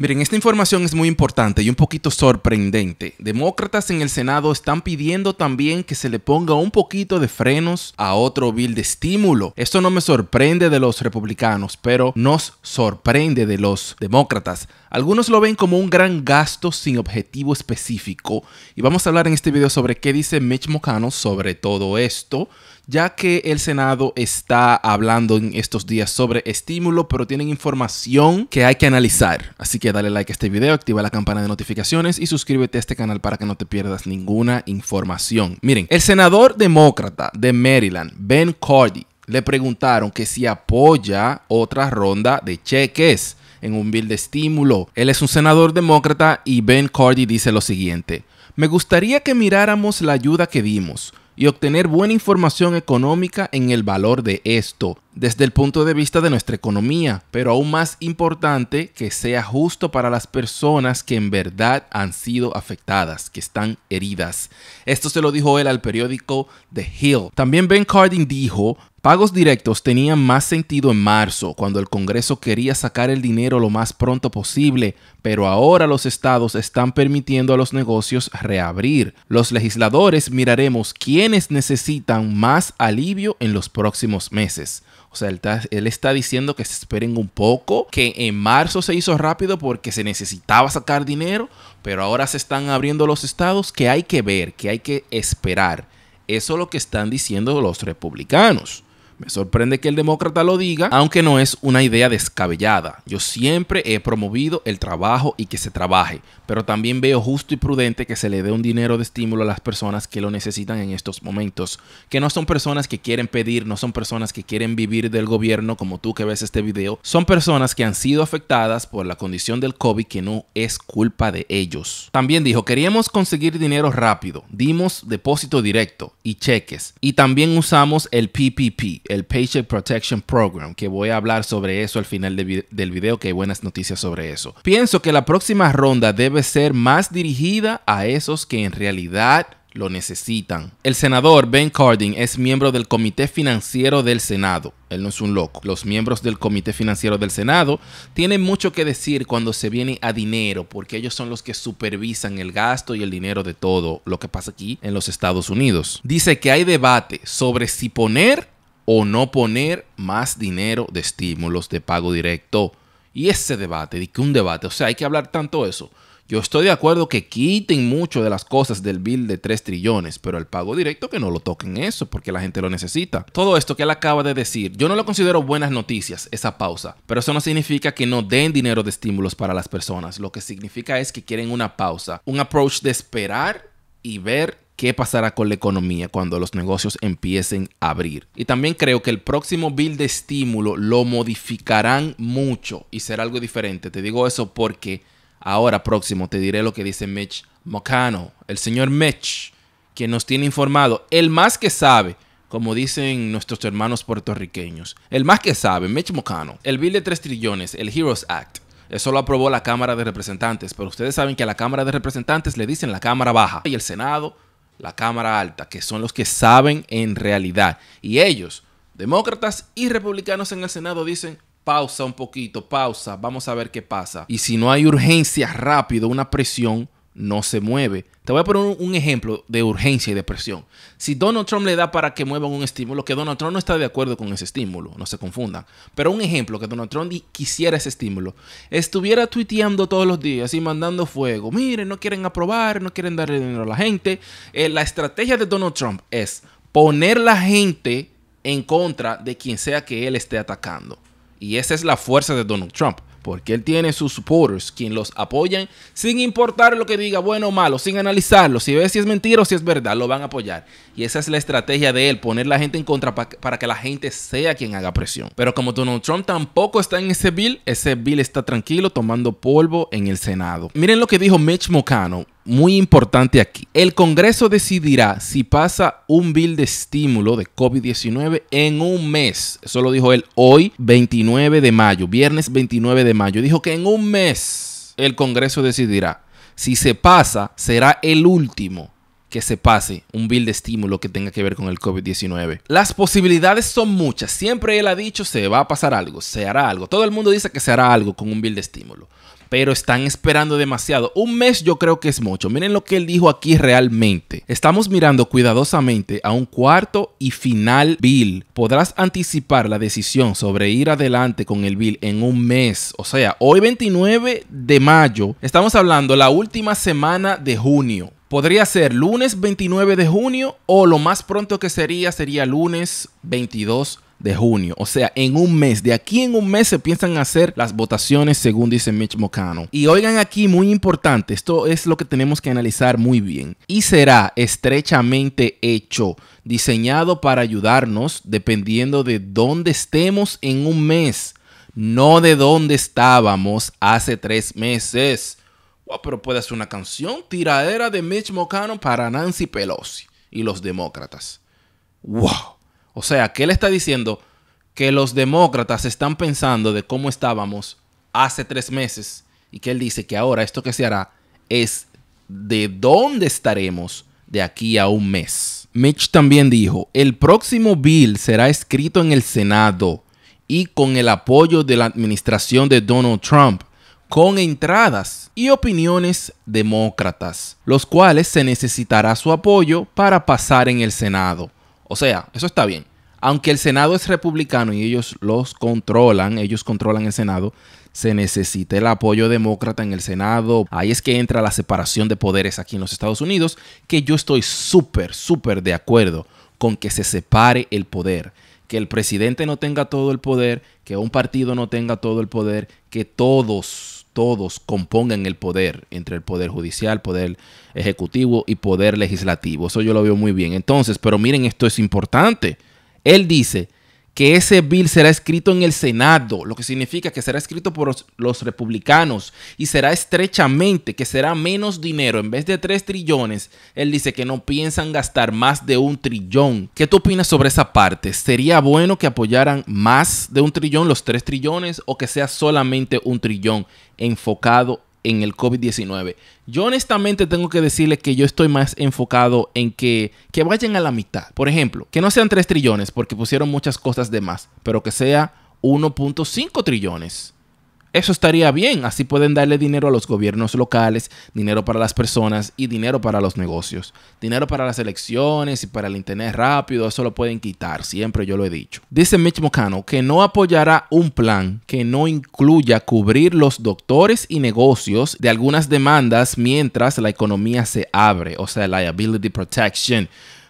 Miren, esta información es muy importante y un poquito sorprendente. Demócratas en el Senado están pidiendo también que se le ponga un poquito de frenos a otro bill de estímulo. Esto no me sorprende de los republicanos, pero nos sorprende de los demócratas. Algunos lo ven como un gran gasto sin objetivo específico y vamos a hablar en este video sobre qué dice Mitch McConnell sobre todo esto ya que el Senado está hablando en estos días sobre estímulo, pero tienen información que hay que analizar. Así que dale like a este video, activa la campana de notificaciones y suscríbete a este canal para que no te pierdas ninguna información. Miren, el senador demócrata de Maryland, Ben Cordy, le preguntaron que si apoya otra ronda de cheques en un bill de estímulo. Él es un senador demócrata y Ben Cordy dice lo siguiente. Me gustaría que miráramos la ayuda que dimos y obtener buena información económica en el valor de esto, desde el punto de vista de nuestra economía, pero aún más importante que sea justo para las personas que en verdad han sido afectadas, que están heridas. Esto se lo dijo él al periódico The Hill. También Ben Cardin dijo pagos directos tenían más sentido en marzo, cuando el Congreso quería sacar el dinero lo más pronto posible, pero ahora los estados están permitiendo a los negocios reabrir. Los legisladores miraremos quiénes necesitan más alivio en los próximos meses. O sea, él está, diciendo que se esperen un poco, que en marzo se hizo rápido porque se necesitaba sacar dinero, pero ahora se están abriendo los estados que hay que ver, que hay que esperar. Eso es lo que están diciendo los republicanos. Me sorprende que el demócrata lo diga, aunque no es una idea descabellada. Yo siempre he promovido el trabajo y que se trabaje, pero también veo justo y prudente que se le dé un dinero de estímulo a las personas que lo necesitan en estos momentos, que no son personas que quieren pedir, no son personas que quieren vivir del gobierno como tú que ves este video, son personas que han sido afectadas por la condición del COVID que no es culpa de ellos. También dijo, queríamos conseguir dinero rápido, dimos depósito directo y cheques, y también usamos el PPP el Patient Protection Program, que voy a hablar sobre eso al final del video, que hay buenas noticias sobre eso. Pienso que la próxima ronda debe ser más dirigida a esos que en realidad lo necesitan. El senador Ben Cardin es miembro del Comité Financiero del Senado. Él no es un loco. Los miembros del Comité Financiero del Senado tienen mucho que decir cuando se viene a dinero, porque ellos son los que supervisan el gasto y el dinero de todo lo que pasa aquí en los Estados Unidos. Dice que hay debate sobre si poner o no poner más dinero de estímulos de pago directo. Y ese debate, ¿de qué un debate? O sea, hay que hablar tanto eso. Yo estoy de acuerdo que quiten mucho de las cosas del bill de 3 trillones, pero el pago directo que no lo toquen eso, porque la gente lo necesita. Todo esto que él acaba de decir, yo no lo considero buenas noticias, esa pausa, pero eso no significa que no den dinero de estímulos para las personas, lo que significa es que quieren una pausa, un approach de esperar y ver qué pasará con la economía cuando los negocios empiecen a abrir. Y también creo que el próximo bill de estímulo lo modificarán mucho y será algo diferente. Te digo eso porque ahora próximo te diré lo que dice Mitch Mocano, el señor Mitch, quien nos tiene informado, el más que sabe como dicen nuestros hermanos puertorriqueños. El más que sabe, Mitch Mocano, el bill de 3 trillones, el Heroes Act. Eso lo aprobó la Cámara de Representantes, pero ustedes saben que a la Cámara de Representantes le dicen la Cámara Baja y el Senado la Cámara Alta, que son los que saben en realidad. Y ellos, demócratas y republicanos en el Senado, dicen, pausa un poquito, pausa, vamos a ver qué pasa. Y si no hay urgencia rápido, una presión, no se mueve. Te voy a poner un, ejemplo de urgencia y de presión. Si Donald Trump le da para que muevan un estímulo, que Donald Trump no está de acuerdo con ese estímulo, no se confundan. Pero un ejemplo que Donald Trump quisiera ese estímulo, estuviera tuiteando todos los días y mandando fuego. Miren, no quieren aprobar, no quieren darle dinero a la gente. Eh, la estrategia de Donald Trump es poner la gente en contra de quien sea que él esté atacando. Y esa es la fuerza de Donald Trump porque él tiene sus supporters, quien los apoyan, sin importar lo que diga bueno o malo, sin analizarlo, si ve si es mentira o si es verdad, lo van a apoyar. Y esa es la estrategia de él, poner la gente en contra para que la gente sea quien haga presión. Pero como Donald Trump tampoco está en ese bill, ese bill está tranquilo tomando polvo en el Senado. Miren lo que dijo Mitch McConnell muy importante aquí. El Congreso decidirá si pasa un bill de estímulo de COVID-19 en un mes. Eso lo dijo él hoy, 29 de mayo, viernes 29 de mayo. Dijo que en un mes el Congreso decidirá. Si se pasa, será el último que se pase un bill de estímulo que tenga que ver con el COVID-19. Las posibilidades son muchas. Siempre él ha dicho se va a pasar algo, se hará algo. Todo el mundo dice que se hará algo con un bill de estímulo pero están esperando demasiado. Un mes yo creo que es mucho. Miren lo que él dijo aquí realmente. Estamos mirando cuidadosamente a un cuarto y final bill. Podrás anticipar la decisión sobre ir adelante con el bill en un mes. O sea, hoy 29 de mayo. Estamos hablando la última semana de junio. Podría ser lunes 29 de junio o lo más pronto que sería sería lunes 22 de de junio. O sea, en un mes, de aquí en un mes se piensan hacer las votaciones según dice Mitch McConnell Y oigan aquí, muy importante, esto es lo que tenemos que analizar muy bien. Y será estrechamente hecho, diseñado para ayudarnos dependiendo de dónde estemos en un mes, no de dónde estábamos hace tres meses. pero puede hacer una canción tiradera de Mitch McConnell para Nancy Pelosi y los demócratas. ¡Wow! O sea, que él está diciendo que los demócratas están pensando de cómo estábamos hace tres meses y que él dice que ahora esto que se hará es de dónde estaremos de aquí a un mes. Mitch también dijo, el próximo bill será escrito en el Senado y con el apoyo de la administración de Donald Trump, con entradas y opiniones demócratas, los cuales se necesitará su apoyo para pasar en el Senado. O sea, eso está bien aunque el Senado es republicano y ellos los controlan, ellos controlan el Senado, se necesita el apoyo demócrata en el Senado. Ahí es que entra la separación de poderes aquí en los Estados Unidos, que yo estoy súper, súper de acuerdo con que se separe el poder. Que el presidente no tenga todo el poder, que un partido no tenga todo el poder, que todos, todos compongan el poder entre el poder judicial, poder ejecutivo y poder legislativo. Eso yo lo veo muy bien. Entonces, pero miren, esto es importante. Él dice que ese bill será escrito en el Senado, lo que significa que será escrito por los republicanos y será estrechamente, que será menos dinero, en vez de 3 trillones, él dice que no piensan gastar más de un trillón. ¿Qué tú opinas sobre esa parte? ¿Sería bueno que apoyaran más de un trillón, los 3 trillones, o que sea solamente un trillón enfocado en el COVID-19. Yo honestamente tengo que decirle que yo estoy más enfocado en que, que vayan a la mitad. Por ejemplo, que no sean 3 trillones porque pusieron muchas cosas de más, pero que sea 1.5 trillones. Eso estaría bien, así pueden darle dinero a los gobiernos locales, dinero para las personas y dinero para los negocios. Dinero para las elecciones y para el Internet rápido, eso lo pueden quitar, siempre yo lo he dicho. Dice Mitch McConnell que no apoyará un plan que no incluya cubrir los doctores y negocios de algunas demandas mientras la economía se abre, o sea, liability protection.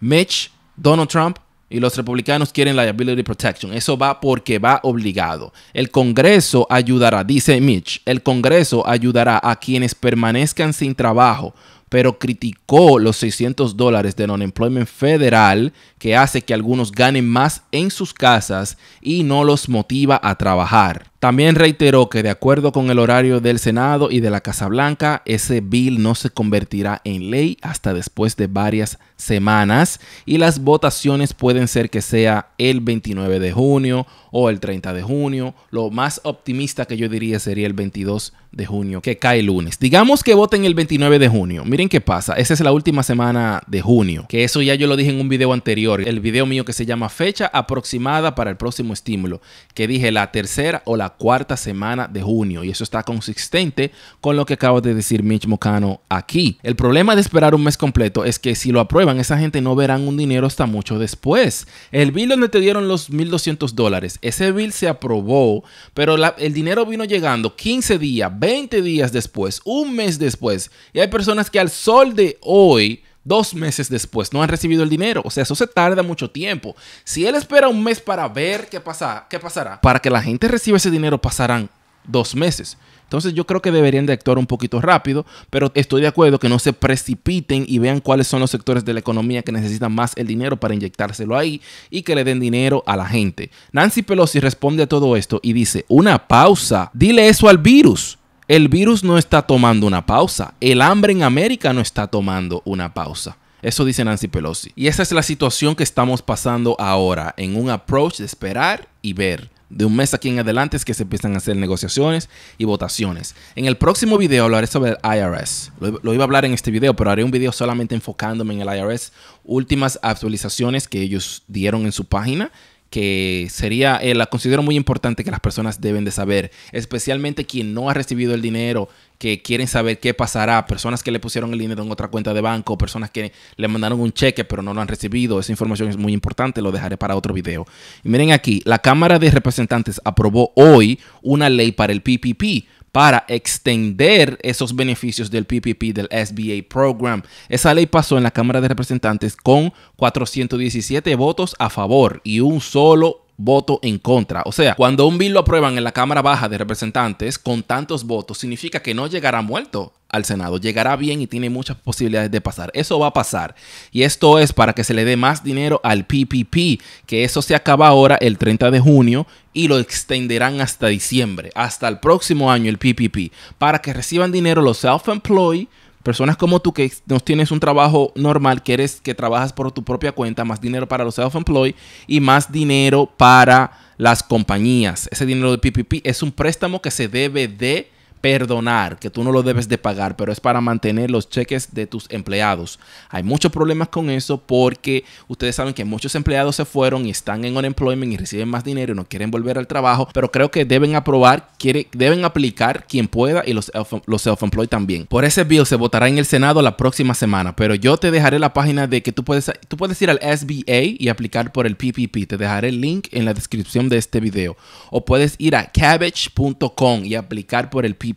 Mitch, Donald Trump y los republicanos quieren liability protection. Eso va porque va obligado. El Congreso ayudará, dice Mitch, el Congreso ayudará a quienes permanezcan sin trabajo, pero criticó los 600 dólares de unemployment federal que hace que algunos ganen más en sus casas y no los motiva a trabajar. También reiteró que de acuerdo con el horario del Senado y de la Casa Blanca, ese bill no se convertirá en ley hasta después de varias semanas y las votaciones pueden ser que sea el 29 de junio o el 30 de junio. Lo más optimista que yo diría sería el 22 de junio, que cae lunes. Digamos que voten el 29 de junio. Miren qué pasa. Esa es la última semana de junio, que eso ya yo lo dije en un video anterior, el video mío que se llama fecha aproximada para el próximo estímulo, que dije la tercera o la cuarta semana de junio y eso está consistente con lo que acabo de decir Mitch Mocano aquí. El problema de esperar un mes completo es que si lo aprueban, esa gente no verán un dinero hasta mucho después. El bill donde te dieron los 1.200 dólares, ese bill se aprobó, pero el dinero vino llegando 15 días, 20 días después, un mes después. Y hay personas que al sol de hoy dos meses después no han recibido el dinero. O sea, eso se tarda mucho tiempo. Si él espera un mes para ver qué, pasa, qué pasará, para que la gente reciba ese dinero pasarán dos meses. Entonces yo creo que deberían de actuar un poquito rápido, pero estoy de acuerdo que no se precipiten y vean cuáles son los sectores de la economía que necesitan más el dinero para inyectárselo ahí y que le den dinero a la gente. Nancy Pelosi responde a todo esto y dice, una pausa, dile eso al virus. El virus no está tomando una pausa. El hambre en América no está tomando una pausa. Eso dice Nancy Pelosi. Y esa es la situación que estamos pasando ahora, en un approach de esperar y ver. De un mes aquí en adelante es que se empiezan a hacer negociaciones y votaciones. En el próximo video hablaré sobre el IRS. Lo, iba a hablar en este video, pero haré un video solamente enfocándome en el IRS. Últimas actualizaciones que ellos dieron en su página que sería, eh, la considero muy importante que las personas deben de saber, especialmente quien no ha recibido el dinero, que quieren saber qué pasará, personas que le pusieron el dinero en otra cuenta de banco, personas que le mandaron un cheque pero no lo han recibido, esa información es muy importante, lo dejaré para otro video. miren aquí, la Cámara de Representantes aprobó hoy una ley para el PPP para extender esos beneficios del PPP, del SBA Program. Esa ley pasó en la Cámara de Representantes con 417 votos a favor y un solo voto en contra. O sea, cuando un bill lo aprueban en la Cámara Baja de Representantes con tantos votos, significa que no llegará muerto al Senado. Llegará bien y tiene muchas posibilidades de pasar. Eso va a pasar. Y esto es para que se le dé más dinero al PPP, que eso se acaba ahora el 30 de junio y lo extenderán hasta diciembre, hasta el próximo año el PPP, para que reciban dinero los self-employed Personas como tú que no tienes un trabajo normal, que que trabajas por tu propia cuenta, más dinero para los self-employed y más dinero para las compañías. Ese dinero de PPP es un préstamo que se debe de perdonar, que tú no lo debes de pagar, pero es para mantener los cheques de tus empleados. Hay muchos problemas con eso porque ustedes saben que muchos empleados se fueron y están en unemployment y reciben más dinero y no quieren volver al trabajo, pero creo que deben aprobar, quiere, deben aplicar quien pueda y los, los self-employed también. Por ese bill se votará en el Senado la próxima semana, pero yo te dejaré la página de que tú puedes, tú puedes ir al SBA y aplicar por el PPP. Te dejaré el link en la descripción de este video. O puedes ir a cabbage.com y aplicar por el PPP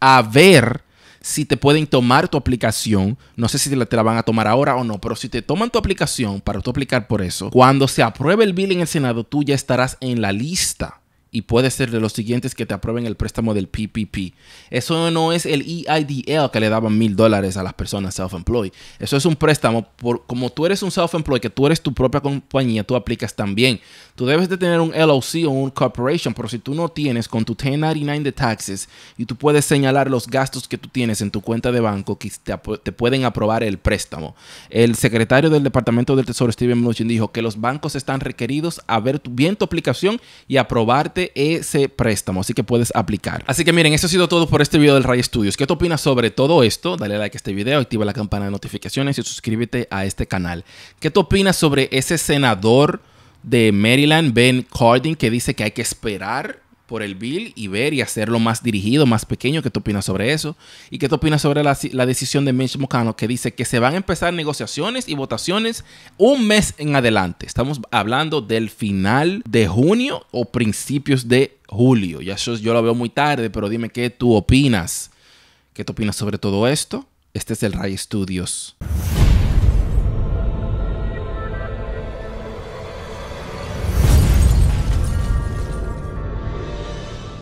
a ver si te pueden tomar tu aplicación. No sé si te la, te la, van a tomar ahora o no, pero si te toman tu aplicación para tú aplicar por eso, cuando se apruebe el bill en el Senado, tú ya estarás en la lista y puede ser de los siguientes que te aprueben el préstamo del PPP. Eso no es el EIDL que le daban mil dólares a las personas self-employed. Eso es un préstamo. Por, como tú eres un self-employed, que tú eres tu propia compañía, tú aplicas también. Tú debes de tener un LOC o un corporation, pero si tú no tienes con tu 1099 de taxes y tú puedes señalar los gastos que tú tienes en tu cuenta de banco que te, pueden aprobar el préstamo. El secretario del Departamento del Tesoro, Steven Mnuchin, dijo que los bancos están requeridos a ver bien tu aplicación y aprobarte ese préstamo, así que puedes aplicar. Así que miren, eso ha sido todo por este video del Ray Studios. ¿Qué te opinas sobre todo esto? Dale like a este video, activa la campana de notificaciones y suscríbete a este canal. ¿Qué te opinas sobre ese senador de Maryland, Ben Cardin, que dice que hay que esperar por el bill y ver y hacerlo más dirigido, más pequeño. ¿Qué tú opinas sobre eso? ¿Y qué tú opinas sobre la, decisión de Mitch McConnell que dice que se van a empezar negociaciones y votaciones un mes en adelante? Estamos hablando del final de junio o principios de julio. Ya eso yo lo veo muy tarde, pero dime qué tú opinas. ¿Qué tú opinas sobre todo esto? Este es el Ray Studios.